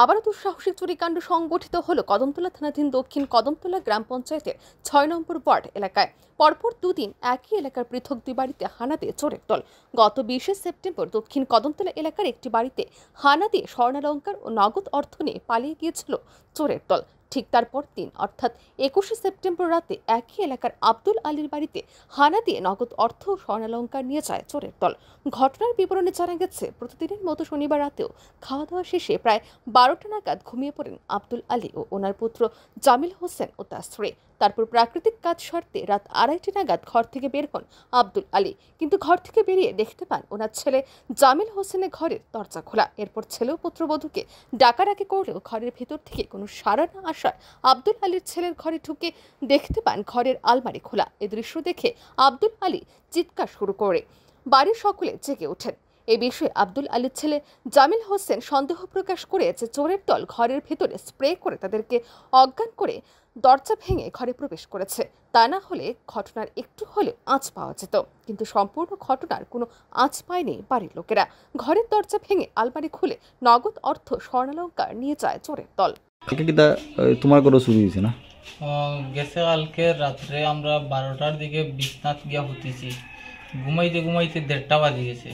আবারও দুঃসাহসিক চুরিকাণ্ড সংগঠিত হল কদমতলা থানাধীন দক্ষিণ কদমতলা গ্রাম পঞ্চায়েতের ছয় নম্বর ওয়ার্ড এলাকায় পরপর দুদিন একই এলাকার পৃথক দুই বাড়িতে হানা দিয়ে চোরের দল গত বিশে সেপ্টেম্বর দক্ষিণ কদমতলা এলাকার একটি বাড়িতে হানা দিয়ে স্বর্ণালঙ্কার ও নগদ অর্থ নিয়ে পালিয়ে গিয়েছিল চোরের দল ঠিক তারপর দিন অর্থাৎ একুশে সেপ্টেম্বর রাতে একই এলাকার আব্দুল আলীর বাড়িতে হানা দিয়ে নগদ অর্থ ও স্বর্ণালঙ্কার নিয়ে যায় চোরের দল ঘটনার বিবরণে জানা গেছে প্রতিদিনের মতো শনিবার রাতেও খাওয়া দাওয়া শেষে প্রায় বারোটা নাগাদ ঘুমিয়ে পড়েন আব্দুল আলী ও ওনার পুত্র জামিল হোসেন ও তার স্ত্রী তারপর প্রাকৃতিক কাজ শর্তে রাত আড়াইটি নাগাদ ঘর থেকে বের হন আব্দুল আলী কিন্তু ঘর থেকে বেরিয়ে দেখতে পান ওনার ছেলে জামিল হোসেনের ঘরের দরজা খোলা এরপর ছেলেও পুত্রবধূকে ডাকারাকি করলেও ঘরের ভেতর থেকে কোনো সারা না আসায় আব্দুল আলীর ছেলের ঘরে ঢুকে দেখতে পান ঘরের আলমারি খোলা এ দৃশ্য দেখে আব্দুল আলী চিৎকার শুরু করে বাড়ির সকলে জেগে ওঠেন এ বিষয়ে আব্দুল আলীর ছেলে জামিল হোসেন সন্দেহ প্রকাশ করে যে চোরের দল ঘরের ভেতরে স্প্রে করে তাদেরকে অজ্ঞান করে দরজা ভেঙে ঘরে প্রবেশ করেছে তা না হলে ঘটনার একটু হলে আঁচ পাওয়া যেত কিন্তু সম্পূর্ণ ঘটনার কোনো আঁচ পায়নি বাড়ির লোকেরা ঘরের দরজা ভেঙে আলমারি খুলে নগদ অর্থ স্বর্ণালঙ্কার নিয়ে যায় চোরের দল তোমার কোনো শুরু হয়েছে না গেছে কালকে রাত্রে আমরা বারোটার দিকে বিশ্বনাথ গিয়া হতেছি ঘুমাইতে ঘুমাইতে দেড়টা বাজে গেছে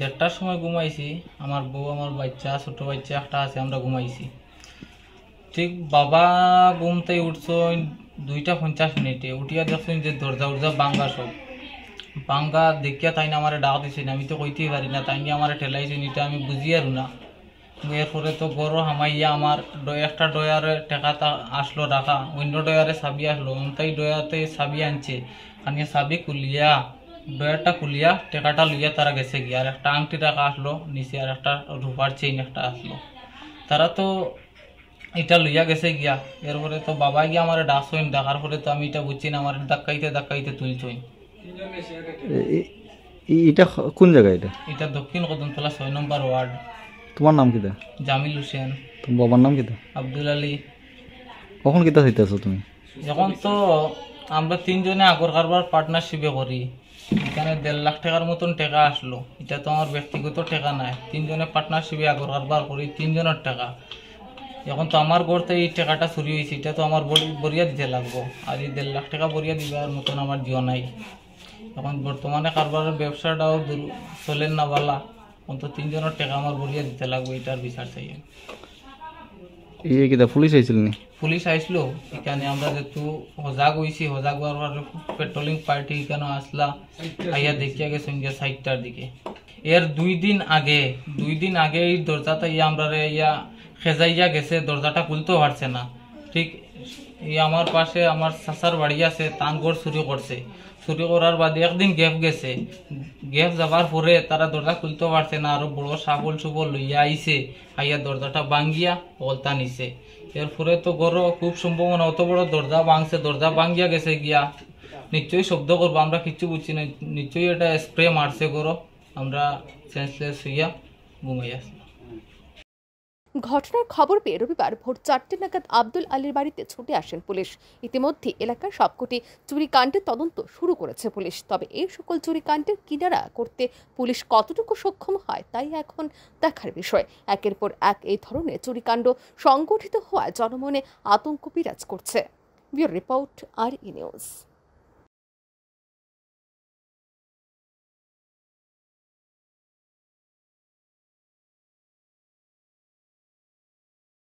দেড়টার সময় ঘুমাইছি আমার বউ আমার বাচ্চা ছোট বাচ্চা একটা আছে আমরা ঘুমাইছি ঠিক বাবা ঘুমতে উঠছ দুইটা পঞ্চাশ মিনিটে উঠিয়া দেখছেন যে দরজা উর্জা বাঙ্গা সব বাঙ্গা দেখিয়া তাই না আমার ডাক দিছে আমি তো কইতেই পারি না তাই আমার ঠেলাইছেন এটা আমি বুঝি আর না এরপরে তো গরো হামাইয়া আমার একটা ডয়ারে টেকাটা আসলো ডাকা অন্য ডয়ারে সাবি আসলো তাই ডয়াতে সাবি আনছে আনিয়া সাবি কুলিয়া ডয়ারটা খুলিয়া টেকাটা লইয়া তারা গেছে গিয়া আর একটা আংটি টাকা আসলো নিচে আর একটা রুপার চেইন একটা আসলো তারা তো এটা লইয়া গেছে গিয়া এরপরে তো বাবা গিয়া আমার ডাকছইন ডাকার পরে তো আমি এটা বুঝছি না আমার ধাক্কাইতে ধাক্কাইতে তুলছইন এটা কোন জায়গায় এটা এটা দক্ষিণ কদমতলা ছয় নম্বর ওয়ার্ড তোমার নাম কি জামিল হুসেন তোমার বাবার নাম কি আব্দুল আলী কখন কিতা চাইতে তুমি এখন তো আমরা তিনজনে আগর কারবার পার্টনারশিপে করি এখানে দেড় লাখ টাকার মতন টাকা আসলো এটা তো আমার ব্যক্তিগত টাকা নাই তিনজনে পার্টনারশিপে আগর কারবার করি তিনজনের টাকা এখন তো আমার গড়তে এই টাকাটা চুরি হয়েছে এটা তো আমার বরিয়া দিতে লাগবো আর এই দেড় লাখ টাকা বরিয়া দিবার মতন আমার জিও নাই এখন বর্তমানে কারবারের ব্যবসাটাও চলেন না বালা অন্তত তিনজনের টাকা আমার বরিয়া দিতে লাগবে এটার বিচার চাই ইয়ে কিতা পুলিশ আইছিল নি পুলিশ আইছিল এখানে আমরা যেহেতু হজাগ হইছি হজাগ হওয়ার পর পেট্রোলিং পার্টি এখানে আসলা আইয়া দেখিয়া গেছে সঙ্গে সাইটটার দিকে এর দুই দিন আগে দুই দিন আগে এই দরজাটা ইয়া আমরা ইয়া খেজাইয়া গেছে দরজাটা খুলতে পারছে না ঠিক এই আমার পাশে আমার সাসার বাড়ি আছে তানগর চুরি করছে চুরি করার বাদে একদিন গ্যাপ গেছে গ্যাপ যাবার পরে তারা দরজা খুলতে পারছে না আরো বড় সাবল সুবল লইয়া আইসে আইয়া দরজাটা ভাঙ্গিয়া পলতা নিছে এরপরে তো গরো খুব সম্ভাবনা অত বড় দরজা ভাঙছে দরজা ভাঙ্গিয়া গেছে গিয়া নিশ্চয়ই শব্দ করবো আমরা কিচ্ছু বুঝছি না নিশ্চয়ই এটা স্প্রে মারছে গরো আমরা সেন্সলেস হইয়া ঘুমাইয়া ঘটনার খবর পেয়ে রবিবার ভোর চারটে নাগাদ আব্দুল আলীর বাড়িতে ছুটে আসেন পুলিশ ইতিমধ্যে এলাকার সবকটি চুরিকাণ্ডের তদন্ত শুরু করেছে পুলিশ তবে এই সকল চুরিকাণ্ডের কিনারা করতে পুলিশ কতটুকু সক্ষম হয় তাই এখন দেখার বিষয় একের পর এক এই ধরনের চুরিকাণ্ড সংগঠিত হওয়ায় জনমনে আতঙ্ক বিরাজ করছে bureau report R E news